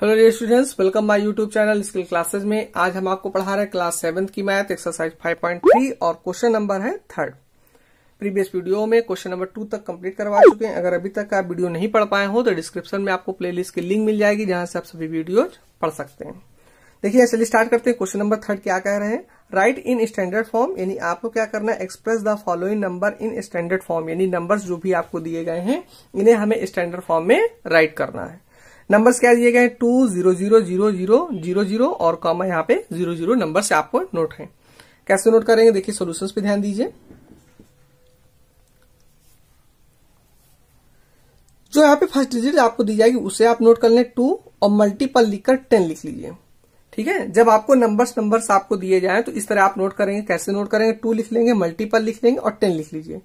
hello dear students welcome my YouTube channel skill classes में आज हम आपको पढ़ा रहे हैं क्लास सेवन्थ की मैथ एक्सरसाइज 5.3 और क्वेश्चन नंबर है थर्ड प्रीवियस वीडियो में क्वेश्चन नंबर टू तक कंप्लीट करवा चुके हैं अगर अभी तक आप वीडियो नहीं पढ़ पाए हो तो डिस्क्रिप्शन में आपको प्ले की लिंक मिल जाएगी जहां से आप सभी वीडियो पढ़ सकते हैं देखिए चलिए स्टार्ट करते हैं क्वेश्चन नंबर थर्ड क्या कह रहे हैं राइट इन स्टैंडर्ड फॉर्म यानी आपको क्या करना है express the following number in standard form यानी नंबर्स जो भी आपको दिए गए हैं इन्हें हमें स्टैंडर्ड फॉर्म में राइट करना है नंबर्स क्या दिए गए two zero zero zero zero zero zero और कॉमा यहाँ पे जीरो जीरो नंबर से आपको नोट है कैसे नोट करेंगे देखिए सोल्यूशन पे ध्यान दीजिए जो यहाँ पे फर्स्ट डिजिट आपको दी जाएगी उसे आप नोट कर लें टू और मल्टीपल लिखकर टेन लिख लीजिए ठीक है जब आपको नंबर्स नंबर्स आपको दिए जाए तो इस तरह आप नोट करेंगे कैसे नोट करेंगे टू लिख लेंगे मल्टीपल लिख लेंगे और टेन लिख लीजिए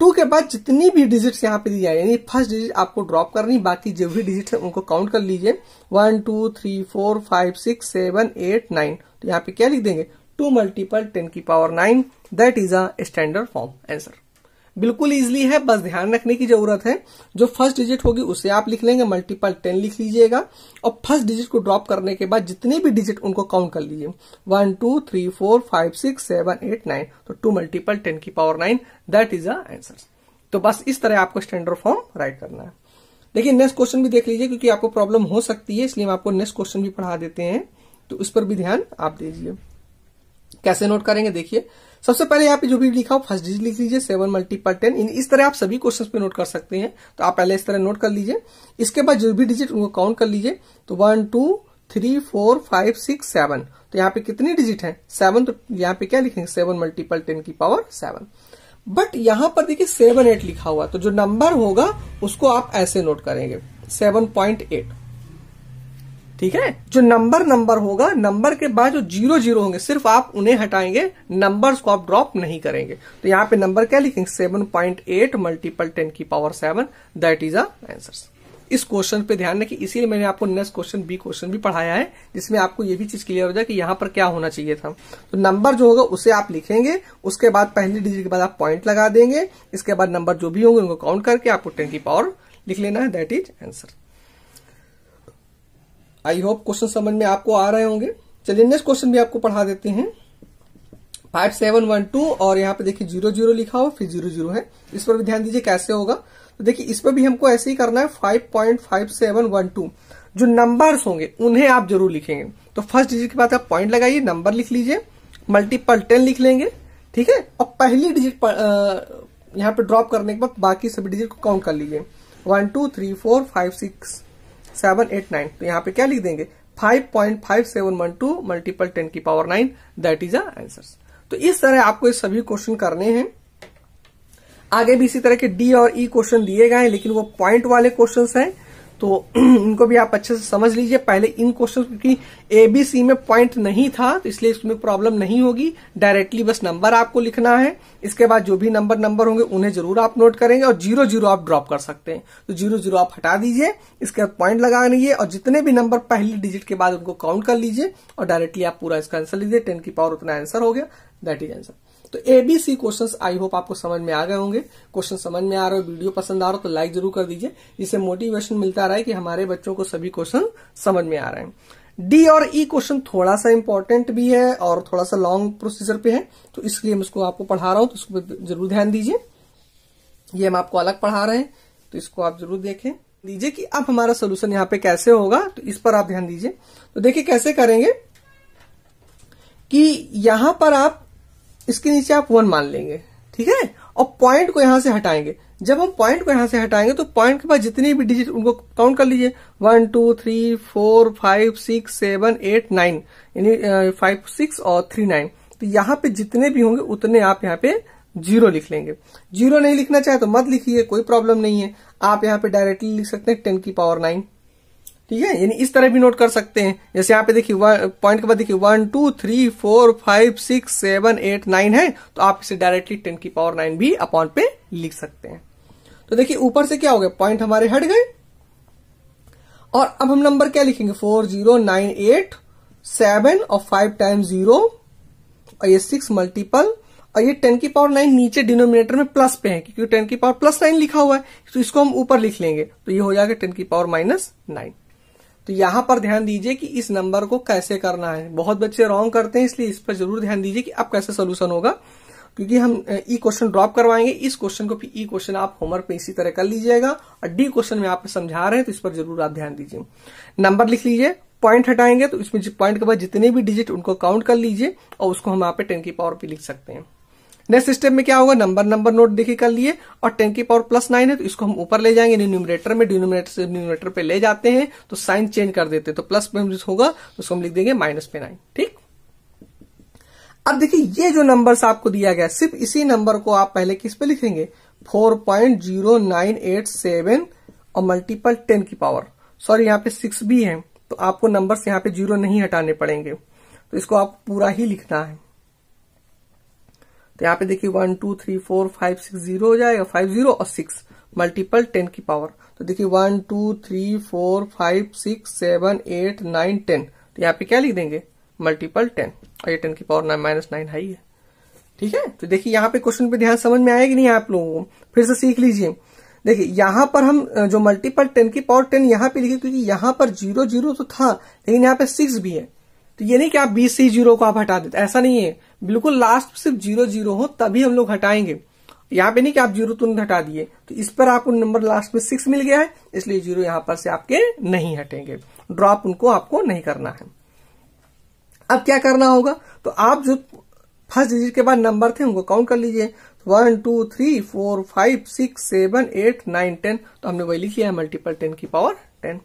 टू के बाद जितनी भी डिजिट्स यहाँ पे दी जाए यानी फर्स्ट डिजिट आपको ड्रॉप करनी बाकी जो भी डिजिट है उनको काउंट कर लीजिए one two three four five six seven eight nine तो यहाँ पे क्या लिख देंगे टू मल्टीपल टेन की power nine that is a standard form answer बिल्कुल इजीली है बस ध्यान रखने की जरूरत है जो फर्स्ट डिजिट होगी उसे आप लिख लेंगे मल्टीपल टेन लिख लीजिएगा और फर्स्ट डिजिट को ड्रॉप करने के बाद जितने भी डिजिट उनको काउंट कर लीजिए one two three four five six seven eight nine तो टू मल्टीपल टेन की power nine that is answer तो बस इस तरह आपको स्टैंडर्ड फॉर्म राइट करना है देखिए नेक्स्ट क्वेश्चन भी देख लीजिए क्योंकि आपको प्रॉब्लम हो सकती है इसलिए हम आपको नेक्स्ट क्वेश्चन भी पढ़ा देते हैं तो उस पर भी ध्यान आप दीजिए कैसे नोट करेंगे देखिए सबसे पहले यहाँ पे जो भी लिखा हो फर्स्ट डिजिट लिख लीजिए सेवन मल्टीपल टेन इस तरह आप सभी क्वेश्चन पे नोट कर सकते हैं तो आप पहले इस तरह नोट कर लीजिए इसके बाद जो भी डिजिट उनको काउंट कर लीजिए तो one two three four five six seven तो यहाँ पे कितनी डिजिट है सेवन तो यहाँ पे क्या लिखेंगे सेवन मल्टीपल टेन की पावर सेवन बट यहां पर देखिए सेवन एट लिखा हुआ तो जो नंबर होगा उसको आप ऐसे नोट करेंगे सेवन पॉइंट एट ठीक है जो नंबर नंबर होगा नंबर के बाद जो जीरो जीरो होंगे सिर्फ आप उन्हें हटाएंगे नंबर को आप ड्रॉप नहीं करेंगे तो यहाँ पे नंबर क्या लिखेंगे seven point eight multiple ten की power seven that is answer इस क्वेश्चन पे ध्यान रखिए इसीलिए मैंने आपको नेक्स्ट क्वेश्चन बी क्वेश्चन भी पढ़ाया है जिसमें आपको ये भी चीज क्लियर हो जाए कि यहाँ पर क्या होना चाहिए था तो नंबर जो होगा उसे आप लिखेंगे उसके बाद पहली डिजिट के बाद आप पॉइंट लगा देंगे इसके बाद नंबर जो भी होंगे उनको काउंट करके आपको टेन की पावर लिख लेना है that is answer I hope question समझ में आपको आ रहे होंगे चलिए नेक्स्ट क्वेश्चन भी आपको पढ़ा देते हैं फाइव सेवन वन टू और यहाँ पे देखिए जीरो जीरो लिखा हो फिर जीरो जीरो है इस पर भी ध्यान दीजिए कैसे होगा तो देखिए इस पर भी हमको ऐसे ही करना है five point five seven one two जो नंबर्स होंगे उन्हें आप जरूर लिखेंगे तो फर्स्ट डिजिट के बाद आप पॉइंट लगाइए नंबर लिख लीजिए मल्टीपल टेन लिख लेंगे ठीक है और पहली डिजिट यहाँ पे ड्रॉप करने के बाद बाकी सभी डिजिट को काउंट कर लीजिए one two three four five six seven eight nine तो यहाँ पे क्या लिख देंगे five point five seven one two multiple ten की power nine that is answer तो इस तरह आपको ये सभी क्वेश्चन करने हैं आगे भी इसी तरह के डी और ई e क्वेश्चन दिए गए हैं लेकिन वो पॉइंट वाले क्वेश्चन हैं तो इनको भी आप अच्छे से समझ लीजिए पहले इन क्वेश्चन क्योंकि एबीसी में पॉइंट नहीं था तो इसलिए इसमें प्रॉब्लम नहीं होगी डायरेक्टली बस नंबर आपको लिखना है इसके बाद जो भी नंबर नंबर होंगे उन्हें जरूर आप नोट करेंगे और जीरो जीरो आप ड्रॉप कर सकते हैं तो जीरो जीरो आप हटा दीजिए इसके बाद पॉइंट लगा लीजिए और जितने भी नंबर पहले डिजिट के बाद उनको काउंट कर लीजिए और डायरेक्टली आप पूरा इसका आंसर लीजिए टेन की पावर उतना आंसर हो गया दैट इज आंसर तो एबीसी क्वेश्चंस आई होप आपको समझ में आ गए होंगे क्वेश्चन समझ में आ रहे हो वीडियो पसंद आ रहा हो तो लाइक जरूर कर दीजिए जिससे मोटिवेशन मिलता रहा है कि हमारे बच्चों को सभी क्वेश्चन समझ में आ रहे हैं डी और ई e क्वेश्चन थोड़ा सा इंपॉर्टेंट भी है और थोड़ा सा लॉन्ग प्रोसीजर पे है तो इसलिए मैं इसको आपको पढ़ा रहा हूं तो इसको जरूर ध्यान दीजिए ये हम आपको अलग पढ़ा रहे हैं तो इसको आप जरूर देखें दीजिए कि अब हमारा सोल्यूशन यहाँ पे कैसे होगा तो इस पर आप ध्यान दीजिए तो देखिए कैसे करेंगे कि यहां पर आप इसके नीचे आप वन मान लेंगे ठीक है और पॉइंट को यहां से हटाएंगे जब हम पॉइंट को यहां से हटाएंगे तो पॉइंट के पास जितनी भी डिजिट उनको काउंट कर लीजिए one two three four five six seven eight nine यानी फाइव सिक्स और थ्री नाइन तो यहाँ पे जितने भी होंगे उतने आप यहाँ पे जीरो लिख लेंगे जीरो नहीं लिखना चाहे तो मत लिखिए कोई प्रॉब्लम नहीं है आप यहाँ पे डायरेक्टली लिख सकते हैं टेन की पावर नाइन ठीक है यानी इस तरह भी नोट कर सकते हैं जैसे यहाँ पे देखिए पॉइंट के बाद देखिए one two three four five six seven eight nine है तो आप इसे डायरेक्टली टेन की पावर नाइन भी अपॉन पे लिख सकते हैं तो देखिए ऊपर से क्या हो गया पॉइंट हमारे हट गए और अब हम नंबर क्या लिखेंगे four zero nine eight seven और फाइव टाइम जीरो और ये सिक्स मल्टीपल और ये टेन की पावर नाइन नीचे डिनोमिनेटर में प्लस पे है क्योंकि टेन की पावर प्लस नाइन लिखा हुआ है तो इसको हम ऊपर लिख लेंगे तो ये हो जाएगा टेन की पावर माइनस नाइन तो यहां पर ध्यान दीजिए कि इस नंबर को कैसे करना है बहुत बच्चे रॉन्ग करते हैं इसलिए इस पर जरूर ध्यान दीजिए कि अब कैसे सोल्यूशन होगा क्योंकि हम ई क्वेश्चन ड्रॉप करवाएंगे इस क्वेश्चन को फिर ई e क्वेश्चन आप होमवर्क पे इसी तरह कर लीजिएगा और डी क्वेश्चन में आप समझा रहे हैं तो इस पर जरूर आप ध्यान दीजिए नंबर लिख लीजिए पॉइंट हटाएंगे तो इसमें पॉइंट के बाद जितने भी डिजिट उनको काउंट कर लीजिए और उसको हम यहाँ पे टेन की पावर पे लिख सकते हैं नेक्स्ट स्टेप में क्या होगा नंबर नंबर नोट देखे कर लिए और टेन की पावर प्लस नाइन है तो इसको हम ऊपर ले जाएंगे न्यूमिनेटर में डिनोमिनेटर से न्यूमिनेटर पे ले जाते हैं तो साइन चेंज कर देते तो प्लस पे होगा तो उसको हम लिख देंगे माइनस पे नाइन ठीक अब देखिए ये जो नंबर आपको दिया गया सिर्फ इसी नंबर को आप पहले किस पे लिखेंगे four point zero nine eight seven और मल्टीपल टेन की पावर सॉरी यहाँ पे सिक्स भी है तो आपको नंबर यहाँ पे जीरो नहीं हटाने पड़ेंगे तो इसको आप पूरा ही लिखना है तो यहाँ पे देखिए one two three four five six zero हो जाएगा फाइव जीरो और सिक्स मल्टीपल टेन की पावर तो देखिए one two three four five six seven eight nine ten तो यहाँ पे क्या लिख देंगे मल्टीपल टेन और ये टेन की power nine minus nine high है ठीक है तो देखिए यहाँ पे क्वेश्चन पे ध्यान समझ में आएगी नहीं आप लोगों को फिर से सीख लीजिए देखिए यहाँ पर हम जो मल्टीपल टेन की पावर टेन यहाँ पे लिखे तो क्योंकि यहाँ पर जीरो जीरो तो था लेकिन यहाँ पे सिक्स भी है तो ये नहीं कि आप बीस से जीरो को आप हटा देते ऐसा नहीं है बिल्कुल लास्ट सिर्फ जीरो जीरो हो तभी हम लोग हटाएंगे यहाँ पे नहीं कि आप जीरो तुरंत हटा दिए तो इस पर आपको नंबर लास्ट में सिक्स मिल गया है इसलिए जीरो यहां पर से आपके नहीं हटेंगे ड्रॉप उनको आपको नहीं करना है अब क्या करना होगा तो आप जो फर्स्ट डिजिट के बाद नंबर थे उनको काउंट कर लीजिए one two three four five six seven eight nine ten तो हमने वही लिखी है मल्टीपल टेन की पावर टेन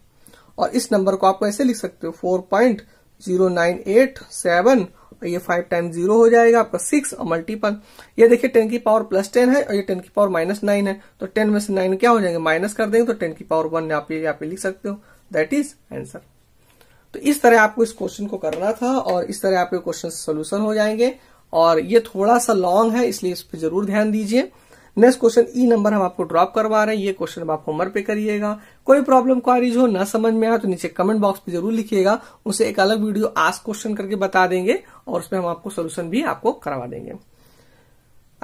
और इस नंबर को आप ऐसे लिख सकते हो four point zero nine eight seven और ये फाइव टाइम जीरो हो जाएगा आपका सिक्स और मल्टीपल ये देखिए टेन की पावर प्लस टेन है और ये टेन की पावर माइनस नाइन है तो टेन में से नाइन क्या हो जाएंगे माइनस कर देंगे तो टेन की पावर वन आप ये यहाँ पे लिख सकते हो दैट इज आंसर तो इस तरह आपको इस क्वेश्चन को करना था और इस तरह आपके क्वेश्चन सोल्यूशन हो जाएंगे और ये थोड़ा सा लॉन्ग है इसलिए इस पर जरूर ध्यान दीजिए नेक्स्ट क्वेश्चन ई नंबर हम आपको ड्रॉप करवा रहे हैं ये क्वेश्चन आप होमवर्क पे करिएगा कोई प्रॉब्लम क्वारीज हो ना समझ में आए तो नीचे कमेंट बॉक्स पे जरूर लिखिएगा उसे एक अलग वीडियो आज क्वेश्चन करके बता देंगे और उसमें हम आपको सोल्यूशन भी आपको करवा देंगे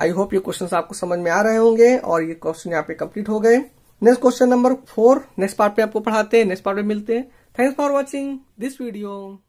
आई होप ये क्वेश्चन आपको समझ में आ रहे होंगे और ये क्वेश्चन यहाँ पे कंप्लीट हो गए next question number four next part पे आपको पढ़ाते हैं नेक्स्ट पार्ट पे मिलते हैं thanks for watching this video